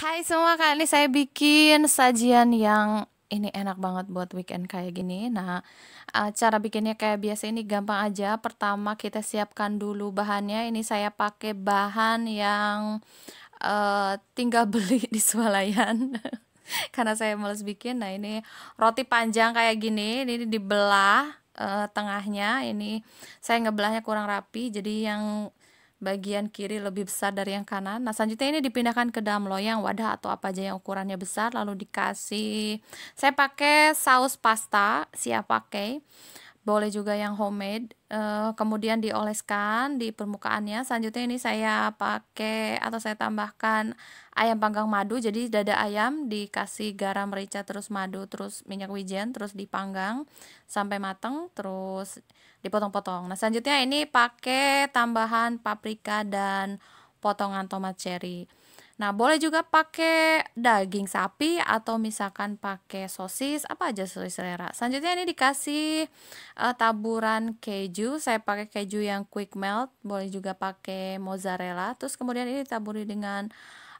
Hai semua, kali ini saya bikin sajian yang ini enak banget buat weekend kayak gini. Nah, eh, cara bikinnya kayak biasa ini gampang aja. Pertama kita siapkan dulu bahannya. Ini saya pakai bahan yang uh, tinggal beli di swalayan. Karena saya males bikin. Nah, ini roti panjang kayak gini. Ini dibelah uh, tengahnya. Ini saya ngebelahnya kurang rapi. Jadi yang bagian kiri lebih besar dari yang kanan. Nah, selanjutnya ini dipindahkan ke dalam loyang wadah atau apa aja yang ukurannya besar lalu dikasih saya pakai saus pasta, siap pakai boleh juga yang homemade uh, kemudian dioleskan di permukaannya selanjutnya ini saya pakai atau saya tambahkan ayam panggang madu jadi dada ayam dikasih garam merica terus madu terus minyak wijen terus dipanggang sampai mateng terus dipotong-potong nah selanjutnya ini pakai tambahan paprika dan potongan tomat cherry Nah, boleh juga pakai daging sapi atau misalkan pakai sosis, apa aja sesuai selera. Selanjutnya ini dikasih uh, taburan keju. Saya pakai keju yang quick melt, boleh juga pakai mozzarella. Terus kemudian ini taburi dengan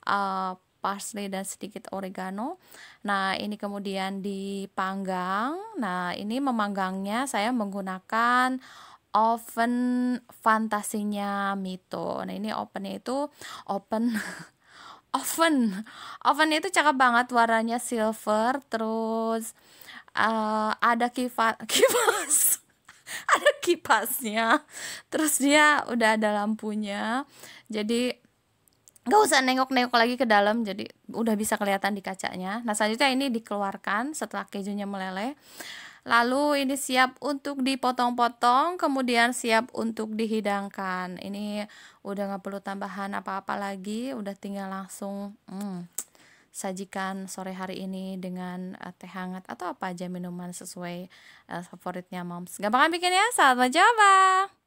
uh, parsley dan sedikit oregano. Nah, ini kemudian dipanggang. Nah, ini memanggangnya saya menggunakan oven fantasinya Mito. Nah, ini ovennya itu open oven oven itu cakep banget warnanya silver terus uh, ada kipas kipas ada kipasnya terus dia udah ada lampunya jadi nggak usah nengok-nengok lagi ke dalam jadi udah bisa kelihatan di kacanya nah selanjutnya ini dikeluarkan setelah kejunya meleleh Lalu ini siap untuk dipotong-potong, kemudian siap untuk dihidangkan. Ini udah nggak perlu tambahan apa-apa lagi, udah tinggal langsung hmm, sajikan sore hari ini dengan uh, teh hangat atau apa aja minuman sesuai uh, favoritnya moms. Gampang bikin ya, selamat mencoba.